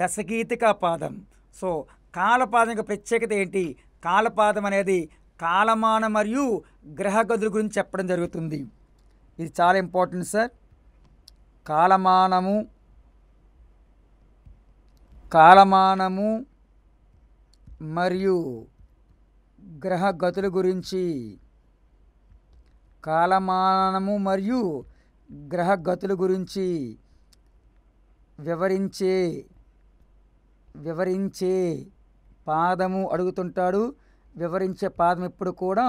[SPEAKER 1] దశగీతికా పాదం సో కాలపాదం యొక్క ప్రత్యేకత ఏంటి కాలపాదం అనేది కాలమాన మరియు గ్రహ గురించి చెప్పడం జరుగుతుంది ఇది చాలా ఇంపార్టెంట్ సార్ కాలమానము కాలమానము మరియు గ్రహ గురించి కాలమానము మరియు గ్రహ గురించి వివరించే వివరించే పాదము అడుగుతుంటాడు వివరించే పాదం ఎప్పుడు కూడా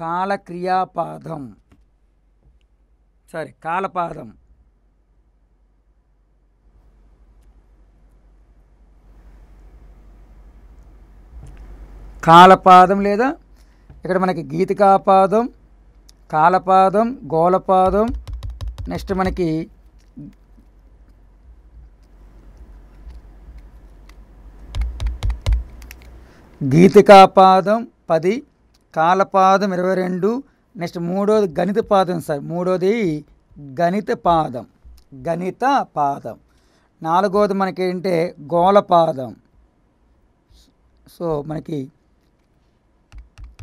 [SPEAKER 1] కాలక్రియాపాదం సారీ కాలపాదం కాలపాదం లేదా ఇక్కడ మనకి గీతికాపాదం కాలపాదం గోలపాదం నెక్స్ట్ మనకి గీతికాపాదం పది కాలపాదం ఇరవై రెండు నెక్స్ట్ మూడోది గణిత పాదం సార్ మూడోది గణిత పాదం గణిత పాదం నాలుగోది మనకి ఏంటంటే గోళపాదం సో మనకి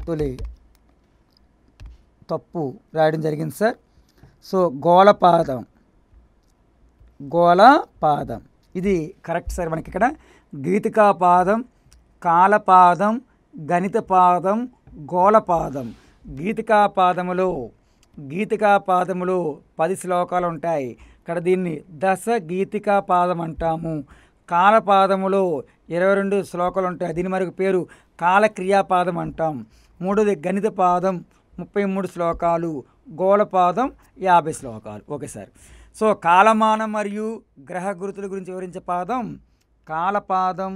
[SPEAKER 1] తొలి తప్పు రాయడం జరిగింది సార్ సో గోళపాదం గోళపాదం ఇది కరెక్ట్ సార్ మనకి ఇక్కడ గీతికాపాదం కాలపాదం గణితపాదం గోళపాదం గీతికాపాదములో గీతికాపాదములో పది శ్లోకాలు ఉంటాయి ఇక్కడ దీన్ని దశ గీతికాపాదం అంటాము కాలపాదములో ఇరవై రెండు శ్లోకాలు ఉంటాయి దీని మరొక పేరు కాలక్రియాపాదం అంటాం మూడోది గణిత పాదం ముప్పై మూడు శ్లోకాలు గోళపాదం యాభై శ్లోకాలు ఓకే సార్ సో కాలమానం మరియు గ్రహ గురుతుల గురించి వివరించే పాదం కాలపాదం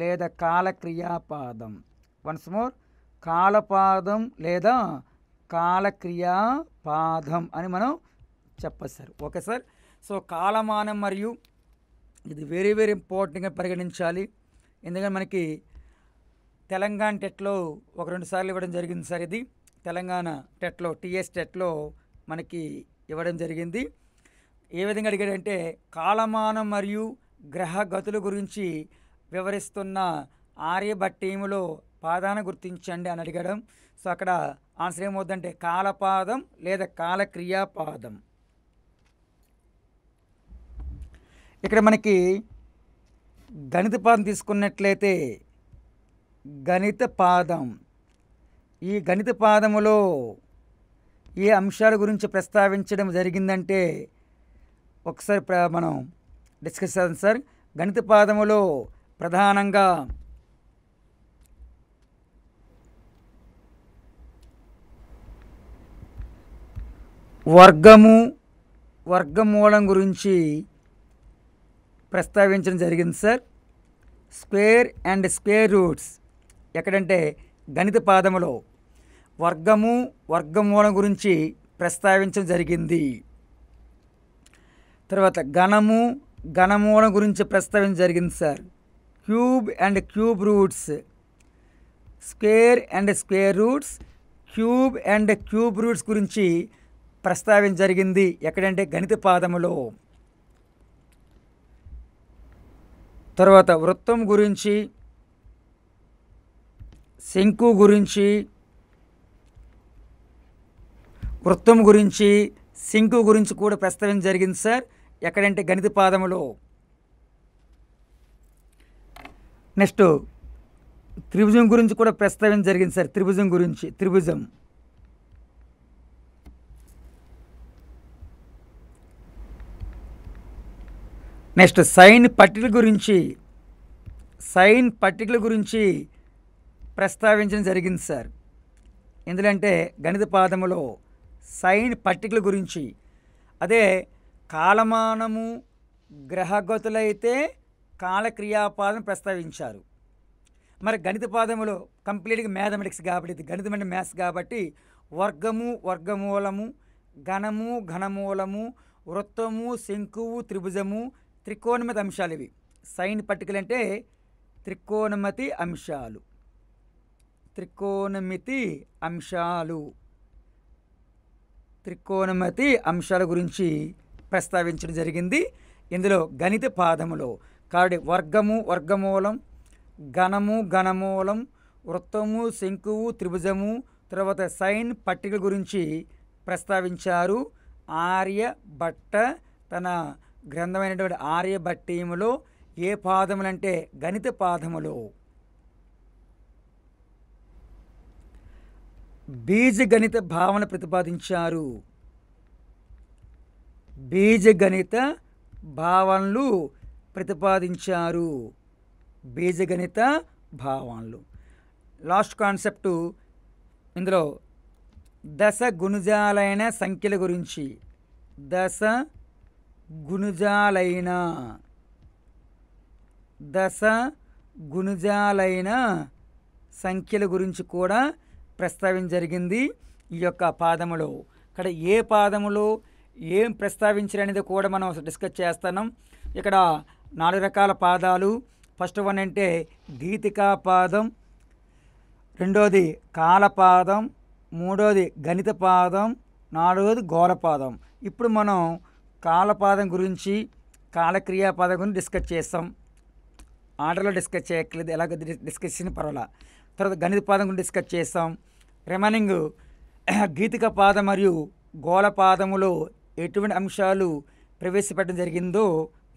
[SPEAKER 1] లేదా కాలక్రియాపాదం వన్స్ మోర్ కాలపాదం లేదా కాలక్రియాపాదం అని మనం చెప్పచ్చు సార్ ఓకే సార్ సో కాలమానం మరియు ఇది వెరీ వెరీ ఇంపార్టెంట్గా పరిగణించాలి ఎందుకంటే మనకి తెలంగాణ టెట్లో ఒక రెండు సార్లు ఇవ్వడం జరిగింది సార్ ఇది తెలంగాణ టెట్లో టీఎస్ టెట్లో మనకి ఇవ్వడం జరిగింది ఏ విధంగా అడిగాడంటే కాలమానం మరియు గ్రహగతుల గురించి వివరిస్తున్న ఆర్యభట్టీములో పాదాన్ని గుర్తించండి అని అడిగడం సో అక్కడ ఆన్సర్ ఏమవుద్దంటే కాలపాదం లేదా కాలక్రియాపాదం ఇక్కడ మనకి గణిత పాదం తీసుకున్నట్లయితే గణిత పాదం ఈ గణిత పాదములో ఏ అంశాల గురించి ప్రస్తావించడం జరిగిందంటే ఒకసారి మనం డిస్కస్ చేద్దాం సార్ గణిత పాదములో ప్రధానంగా వర్గము వర్గమూలం గురించి ప్రస్తావించడం జరిగింది sir square and square roots ఎక్కడంటే గణిత పాదములో వర్గము వర్గమూలం గురించి ప్రస్తావించడం జరిగింది తర్వాత గణము గణమూలం గురించి ప్రస్తావించడం జరిగింది sir cube and cube roots square and square roots cube and cube roots గురించి ప్రస్తావించ జరిగింది ఎక్కడంటే గణిత పాదములో తర్వాత వృత్తం గురించి శంకు గురించి వృత్తం గురించి శంకు గురించి కూడా ప్రస్తావించ జరిగింది సార్ ఎక్కడంటే గణిత పాదములో నెక్స్ట్ త్రిభుజం గురించి కూడా ప్రస్తావించ జరిగింది సార్ త్రిభుజం గురించి త్రిభుజం నెక్స్ట్ సైన్ పట్టికల గురించి సైన్ పట్టికల గురించి ప్రస్తావించడం జరిగింది సార్ ఎందుకంటే గణిత పాదములో సైన్ పట్టికల గురించి అదే కాలమానము గ్రహగతులైతే కాలక్రియాపాదం ప్రస్తావించారు మరి గణిత పాదములో కంప్లీట్గా మ్యాథమెటిక్స్ కాబట్టి గణితం అంటే మ్యాథ్స్ కాబట్టి వర్గము వర్గమూలము ఘనము ఘనమూలము వృత్తము శంకువు త్రిభుజము త్రికోణమతి అంశాలు ఇవి సైన్ పట్టికలు అంటే త్రికోణమతి అంశాలు త్రికోణమితి అంశాలు త్రికోణమతి అంశాల గురించి ప్రస్తావించడం జరిగింది ఇందులో గణిత పాదములో కాబట్టి వర్గము వర్గమూలం ఘనము ఘనమూలం వృత్తము శంకువు త్రిభుజము తర్వాత సైన్ పట్టిక గురించి ప్రస్తావించారు ఆర్యభట్ట తన గ్రంథమైనటువంటి ఆర్యభట్టీములో ఏ పాదములంటే గణిత పాదములు బీజగణిత భావన ప్రతిపాదించారు బీజగణిత భావనలు ప్రతిపాదించారు బీజగణిత భావాలు లాస్ట్ కాన్సెప్టు ఇందులో దశ గుణజాలైన సంఖ్యల గురించి దశ గుణజాలైన దశ గుణజాలైన సంఖ్యల గురించి కూడా ప్రస్తావన జరిగింది ఈ యొక్క పాదములో ఇక్కడ ఏ పాదములో ఏం ప్రస్తావించారనేది కూడా మనం డిస్కస్ చేస్తున్నాం ఇక్కడ నాలుగు రకాల పాదాలు ఫస్ట్ వన్ అంటే గీతికా పాదం రెండోది కాలపాదం మూడోది గణిత పాదం నాలుగోది గోరపాదం ఇప్పుడు మనం కాలపాదం గురించి కాలక్రియాపాదం గురించి డిస్కస్ చేస్తాం ఆర్డర్లో డిస్కస్ చేయట్లేదు ఎలాగ డిస్కస్ చేసిన పర్వాలా తర్వాత గణిత పాదం గురించి డిస్కస్ చేస్తాం రిమైనింగ్ (clears throat) గీతిక పాదం మరియు గోళపాదములో ఎటువంటి అంశాలు ప్రవేశపెట్టడం జరిగిందో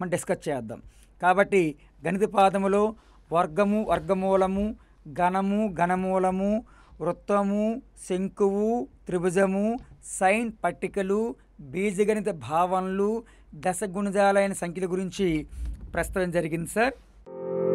[SPEAKER 1] మనం డిస్కస్ చేద్దాం కాబట్టి గణిత పాదములో వర్గము వర్గమూలము ఘనము ఘనమూలము వృత్తము శంకువు త్రిభుజము సైన్ పట్టికలు బీజగణిత భావనలు దశగుణజాలైన సంఖ్యల గురించి ప్రస్తుతం జరిగింది సార్